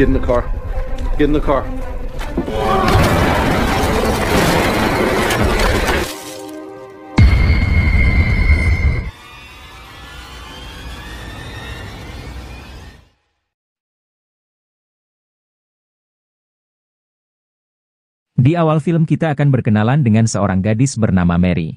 Get in the car. Get in the car. Di awal film kita akan berkenalan dengan seorang gadis bernama Mary.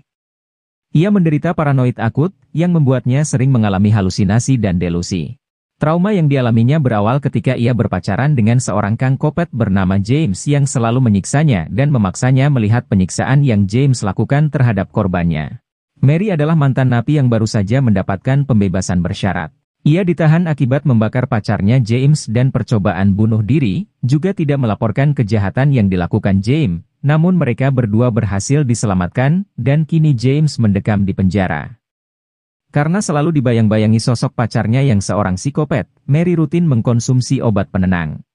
Ia menderita paranoid akut, yang membuatnya sering mengalami halusinasi dan delusi. Trauma yang dialaminya berawal ketika ia berpacaran dengan seorang kangkopet bernama James yang selalu menyiksanya dan memaksanya melihat penyiksaan yang James lakukan terhadap korbannya. Mary adalah mantan napi yang baru saja mendapatkan pembebasan bersyarat. Ia ditahan akibat membakar pacarnya James dan percobaan bunuh diri, juga tidak melaporkan kejahatan yang dilakukan James, namun mereka berdua berhasil diselamatkan, dan kini James mendekam di penjara. Karena selalu dibayang-bayangi sosok pacarnya yang seorang psikopat, Mary rutin mengkonsumsi obat penenang.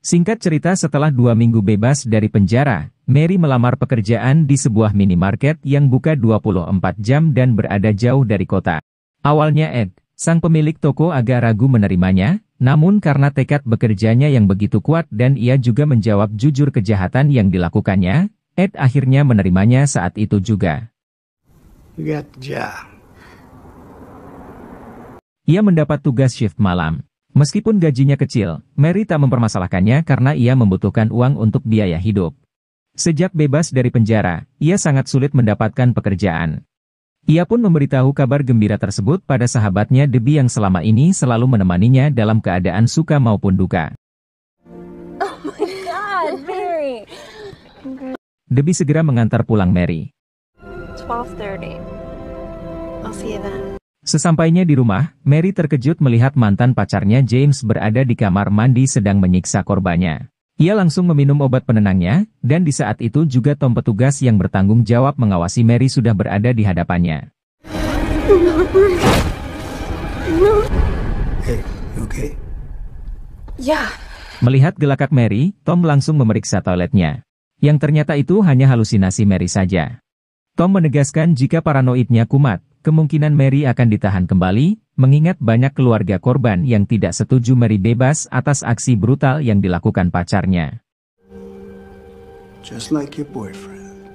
Singkat cerita setelah dua minggu bebas dari penjara, Mary melamar pekerjaan di sebuah minimarket yang buka 24 jam dan berada jauh dari kota. Awalnya Ed, sang pemilik toko agak ragu menerimanya, namun karena tekad bekerjanya yang begitu kuat dan ia juga menjawab jujur kejahatan yang dilakukannya, Ed akhirnya menerimanya saat itu juga. Get ia mendapat tugas shift malam. Meskipun gajinya kecil, Mary tak mempermasalahkannya karena ia membutuhkan uang untuk biaya hidup. Sejak bebas dari penjara, ia sangat sulit mendapatkan pekerjaan. Ia pun memberitahu kabar gembira tersebut pada sahabatnya Debbie yang selama ini selalu menemaninya dalam keadaan suka maupun duka. Oh Debbie segera mengantar pulang Mary. 12.30. I'll see you then. Sesampainya di rumah, Mary terkejut melihat mantan pacarnya James berada di kamar mandi sedang menyiksa korbannya. Ia langsung meminum obat penenangnya, dan di saat itu juga Tom petugas yang bertanggung jawab mengawasi Mary sudah berada di hadapannya. Ya. Melihat gelakak Mary, Tom langsung memeriksa toiletnya. Yang ternyata itu hanya halusinasi Mary saja. Tom menegaskan jika paranoidnya kumat, Kemungkinan Mary akan ditahan kembali, mengingat banyak keluarga korban yang tidak setuju Mary bebas atas aksi brutal yang dilakukan pacarnya. Just like your boyfriend.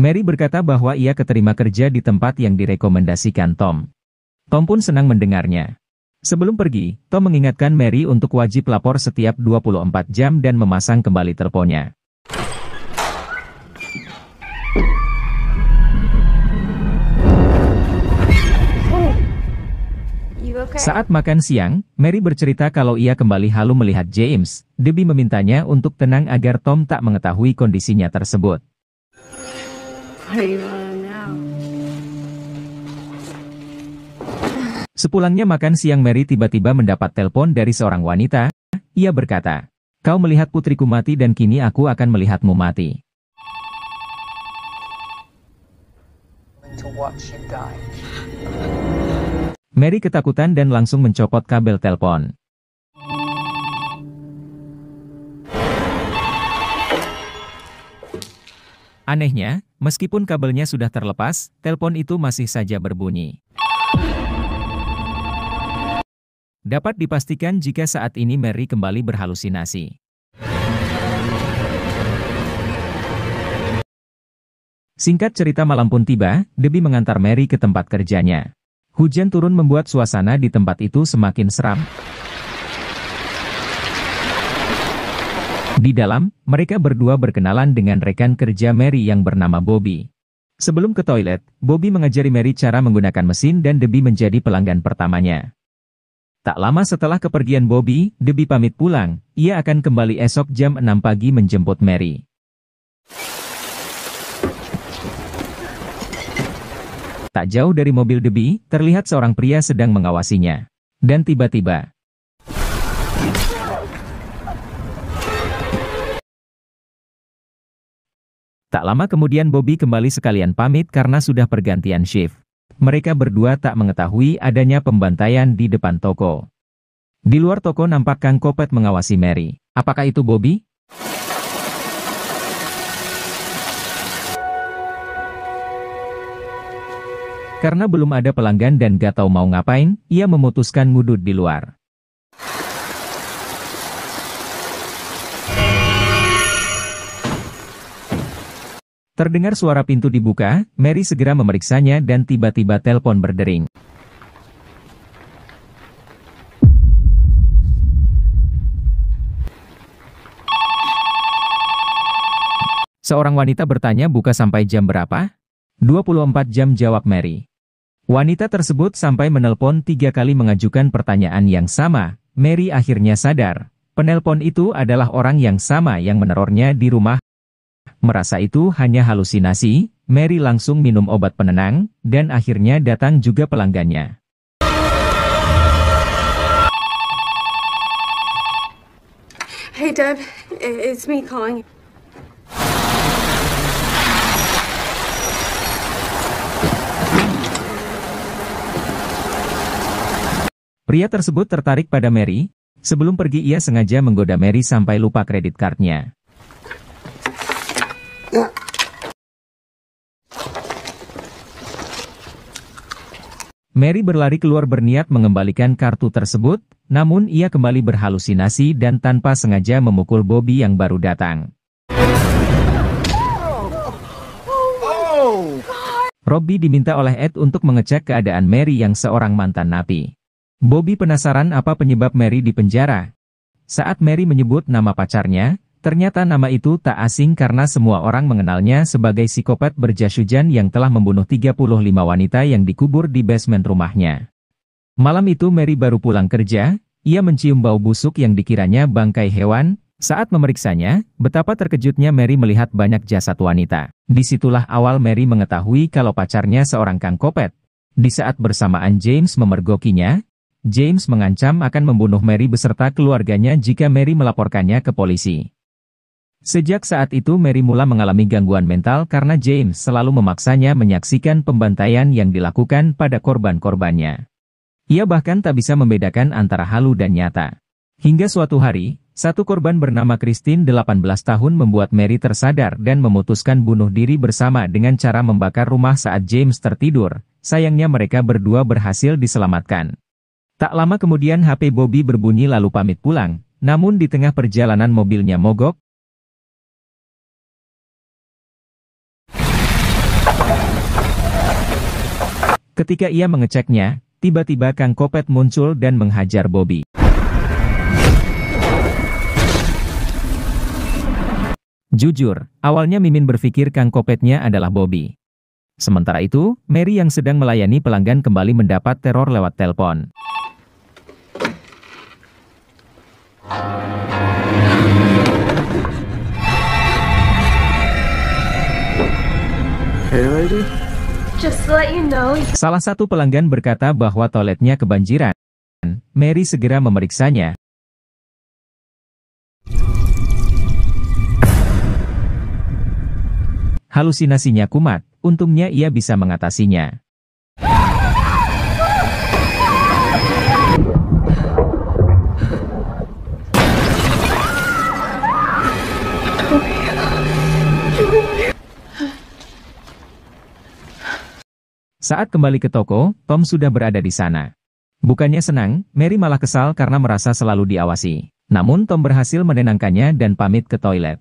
Mary berkata bahwa ia keterima kerja di tempat yang direkomendasikan Tom. Tom pun senang mendengarnya. Sebelum pergi, Tom mengingatkan Mary untuk wajib lapor setiap 24 jam dan memasang kembali teleponnya. Saat makan siang, Mary bercerita kalau ia kembali halu melihat James. Debbie memintanya untuk tenang agar Tom tak mengetahui kondisinya tersebut. Sepulangnya makan siang Mary tiba-tiba mendapat telepon dari seorang wanita. Ia berkata, Kau melihat putriku mati dan kini aku akan melihatmu mati. To watch you die. Mary ketakutan dan langsung mencopot kabel telepon. Anehnya, meskipun kabelnya sudah terlepas, telepon itu masih saja berbunyi. Dapat dipastikan jika saat ini Mary kembali berhalusinasi. Singkat cerita malam pun tiba, Debbie mengantar Mary ke tempat kerjanya. Hujan turun membuat suasana di tempat itu semakin seram. Di dalam, mereka berdua berkenalan dengan rekan kerja Mary yang bernama Bobby. Sebelum ke toilet, Bobby mengajari Mary cara menggunakan mesin dan Debbie menjadi pelanggan pertamanya. Tak lama setelah kepergian Bobby, Debbie pamit pulang, ia akan kembali esok jam 6 pagi menjemput Mary. Tak jauh dari mobil Debi, terlihat seorang pria sedang mengawasinya. Dan tiba-tiba... Tak lama kemudian Bobby kembali sekalian pamit karena sudah pergantian shift. Mereka berdua tak mengetahui adanya pembantaian di depan toko. Di luar toko nampak Kang Kopet mengawasi Mary. Apakah itu Bobby? Karena belum ada pelanggan dan gak tahu mau ngapain, ia memutuskan ngudut di luar. Terdengar suara pintu dibuka, Mary segera memeriksanya dan tiba-tiba telepon berdering. Seorang wanita bertanya buka sampai jam berapa? 24 jam jawab Mary. Wanita tersebut sampai menelpon tiga kali mengajukan pertanyaan yang sama, Mary akhirnya sadar, penelpon itu adalah orang yang sama yang menerornya di rumah. Merasa itu hanya halusinasi, Mary langsung minum obat penenang, dan akhirnya datang juga pelanggannya. Hey Deb, it's me calling. Pria tersebut tertarik pada Mary, sebelum pergi ia sengaja menggoda Mary sampai lupa kredit kartunya. Mary berlari keluar berniat mengembalikan kartu tersebut, namun ia kembali berhalusinasi dan tanpa sengaja memukul Bobby yang baru datang. Oh. Robby diminta oleh Ed untuk mengecek keadaan Mary yang seorang mantan napi. Bobby penasaran apa penyebab Mary di penjara. Saat Mary menyebut nama pacarnya, ternyata nama itu tak asing karena semua orang mengenalnya sebagai psikopat berjasujan yang telah membunuh 35 wanita yang dikubur di basement rumahnya. Malam itu Mary baru pulang kerja, ia mencium bau busuk yang dikiranya bangkai hewan, saat memeriksanya, betapa terkejutnya Mary melihat banyak jasad wanita. Disitulah awal Mary mengetahui kalau pacarnya seorang kangkopet. Di saat bersamaan James memergokinya, James mengancam akan membunuh Mary beserta keluarganya jika Mary melaporkannya ke polisi. Sejak saat itu Mary mula mengalami gangguan mental karena James selalu memaksanya menyaksikan pembantaian yang dilakukan pada korban-korbannya. Ia bahkan tak bisa membedakan antara halu dan nyata. Hingga suatu hari, satu korban bernama Christine 18 tahun membuat Mary tersadar dan memutuskan bunuh diri bersama dengan cara membakar rumah saat James tertidur. Sayangnya mereka berdua berhasil diselamatkan. Tak lama kemudian HP Bobby berbunyi lalu pamit pulang, namun di tengah perjalanan mobilnya mogok. Ketika ia mengeceknya, tiba-tiba Kang Kopet muncul dan menghajar Bobby. Jujur, awalnya Mimin berpikir Kang Kopetnya adalah Bobby. Sementara itu, Mary yang sedang melayani pelanggan kembali mendapat teror lewat telepon. Salah satu pelanggan berkata bahwa toiletnya kebanjiran. Mary segera memeriksanya. Halusinasinya kumat, untungnya ia bisa mengatasinya. Saat kembali ke toko, Tom sudah berada di sana. Bukannya senang, Mary malah kesal karena merasa selalu diawasi. Namun Tom berhasil menenangkannya dan pamit ke toilet.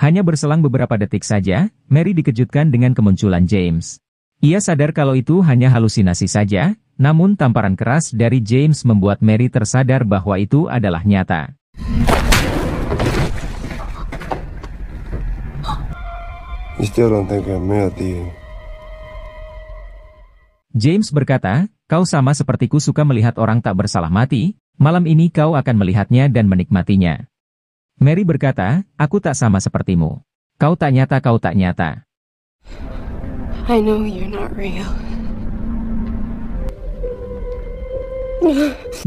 Hanya berselang beberapa detik saja, Mary dikejutkan dengan kemunculan James. Ia sadar kalau itu hanya halusinasi saja, namun tamparan keras dari James membuat Mary tersadar bahwa itu adalah nyata. You still don't think I'm mad, do you? James berkata, kau sama sepertiku suka melihat orang tak bersalah mati, malam ini kau akan melihatnya dan menikmatinya. Mary berkata, aku tak sama sepertimu. Kau tak nyata, kau tak nyata. I know you're not real.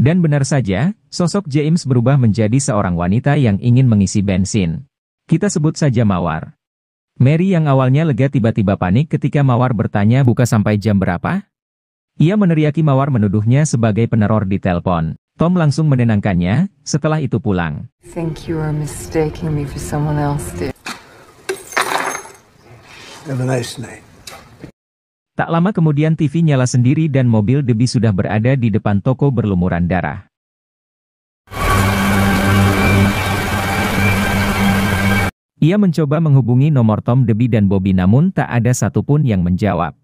Dan benar saja, sosok James berubah menjadi seorang wanita yang ingin mengisi bensin. Kita sebut saja Mawar. Mary yang awalnya lega tiba-tiba panik ketika Mawar bertanya buka sampai jam berapa, ia meneriaki Mawar menuduhnya sebagai peneror di telepon. Tom langsung menenangkannya, setelah itu pulang. Tak lama kemudian TV nyala sendiri dan mobil Debbie sudah berada di depan toko berlumuran darah. Ia mencoba menghubungi nomor Tom Debbie dan Bobby namun tak ada satupun yang menjawab.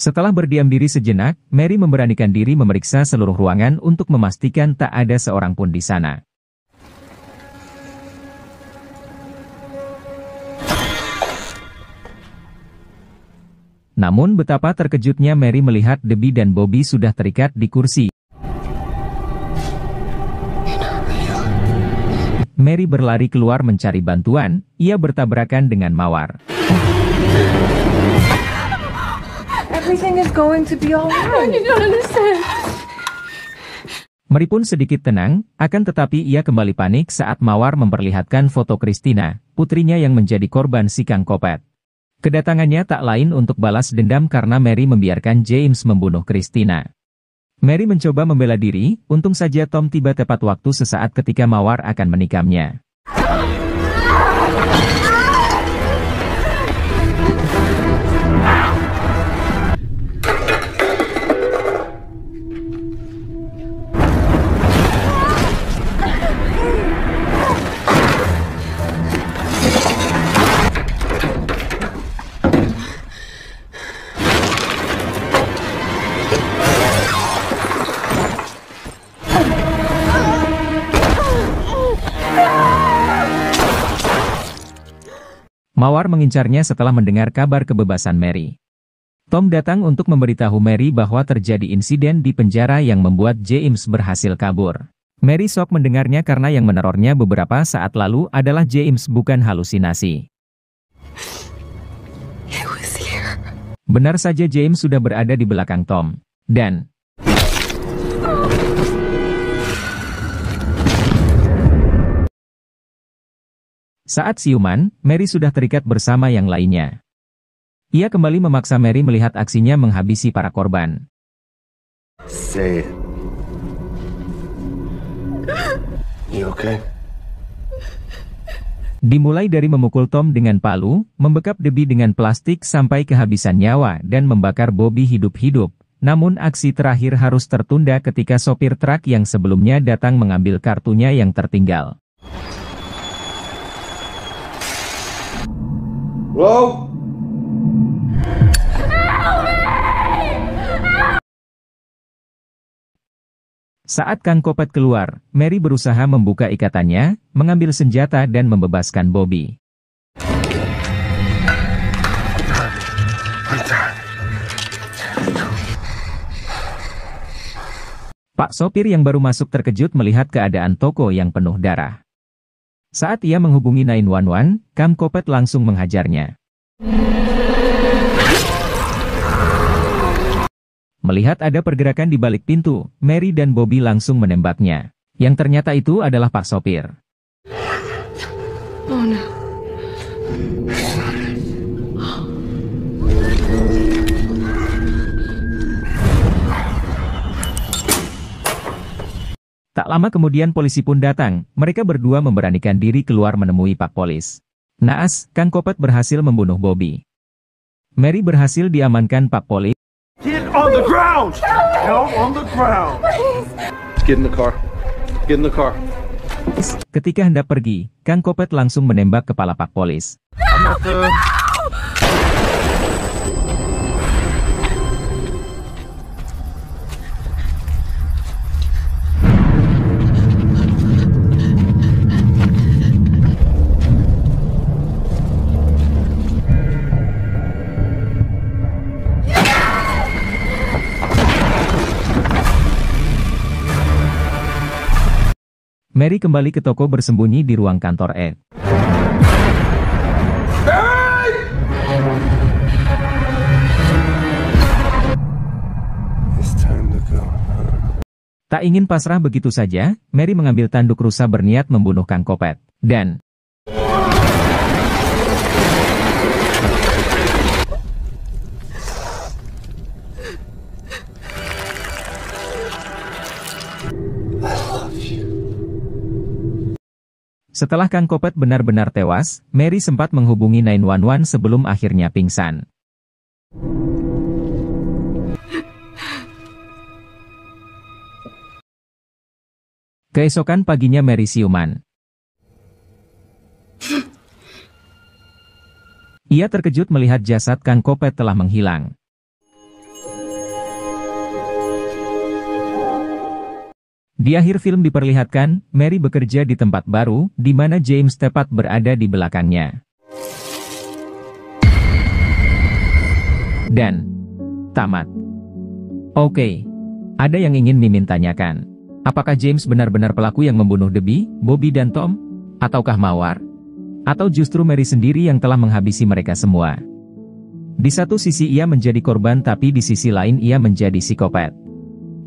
Setelah berdiam diri sejenak, Mary memberanikan diri memeriksa seluruh ruangan untuk memastikan tak ada seorang pun di sana. Namun betapa terkejutnya Mary melihat Debbie dan Bobby sudah terikat di kursi. Mary berlari keluar mencari bantuan, ia bertabrakan dengan mawar. Everything is going to be alright. You don't understand. pun sedikit tenang, akan tetapi ia kembali panik saat Mawar memperlihatkan foto Christina, putrinya yang menjadi korban si Kang Kopet. Kedatangannya tak lain untuk balas dendam karena Mary membiarkan James membunuh Christina. Mary mencoba membela diri, untung saja Tom tiba tepat waktu sesaat ketika Mawar akan menikamnya. Mawar mengincarnya setelah mendengar kabar kebebasan Mary. Tom datang untuk memberitahu Mary bahwa terjadi insiden di penjara yang membuat James berhasil kabur. Mary sok mendengarnya karena yang menerornya beberapa saat lalu adalah James bukan halusinasi. Benar saja James sudah berada di belakang Tom. Dan, Saat siuman, Mary sudah terikat bersama yang lainnya. Ia kembali memaksa Mary melihat aksinya menghabisi para korban. Say You okay? Dimulai dari memukul Tom dengan palu, membekap debi dengan plastik sampai kehabisan nyawa dan membakar Bobby hidup-hidup. Namun aksi terakhir harus tertunda ketika sopir truk yang sebelumnya datang mengambil kartunya yang tertinggal. Hello? Saat Kang Kopet keluar, Mary berusaha membuka ikatannya, mengambil senjata dan membebaskan Bobby. Pak sopir yang baru masuk terkejut melihat keadaan toko yang penuh darah. Saat ia menghubungi 911, Kam Kopet langsung menghajarnya. Melihat ada pergerakan di balik pintu, Mary dan Bobby langsung menembaknya. Yang ternyata itu adalah Pak Sopir. Tak lama kemudian polisi pun datang, mereka berdua memberanikan diri keluar menemui Pak Polis. Naas, Kang Kopet berhasil membunuh Bobby. Mary berhasil diamankan Pak Polis. Ketika hendak pergi, Kang Kopet langsung menembak kepala Pak Polis. Mary kembali ke toko bersembunyi di ruang kantor Ed. Tak ingin pasrah begitu saja, Mary mengambil tanduk rusa berniat membunuh Kang Kopet. Dan, Setelah Kang Kopet benar-benar tewas, Mary sempat menghubungi 911 sebelum akhirnya pingsan. Keesokan paginya Mary siuman. Ia terkejut melihat jasad Kang Kopet telah menghilang. Di akhir film diperlihatkan, Mary bekerja di tempat baru, di mana James tepat berada di belakangnya. Dan tamat. Oke, ada yang ingin Mimin tanyakan. Apakah James benar-benar pelaku yang membunuh Debbie, Bobby dan Tom? Ataukah Mawar? Atau justru Mary sendiri yang telah menghabisi mereka semua? Di satu sisi ia menjadi korban tapi di sisi lain ia menjadi psikopat.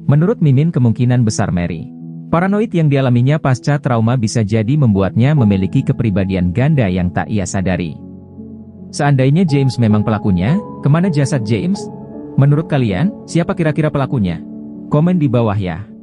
Menurut Mimin kemungkinan besar Mary. Paranoid yang dialaminya pasca trauma bisa jadi membuatnya memiliki kepribadian ganda yang tak ia sadari. Seandainya James memang pelakunya, kemana jasad James? Menurut kalian, siapa kira-kira pelakunya? Komen di bawah ya.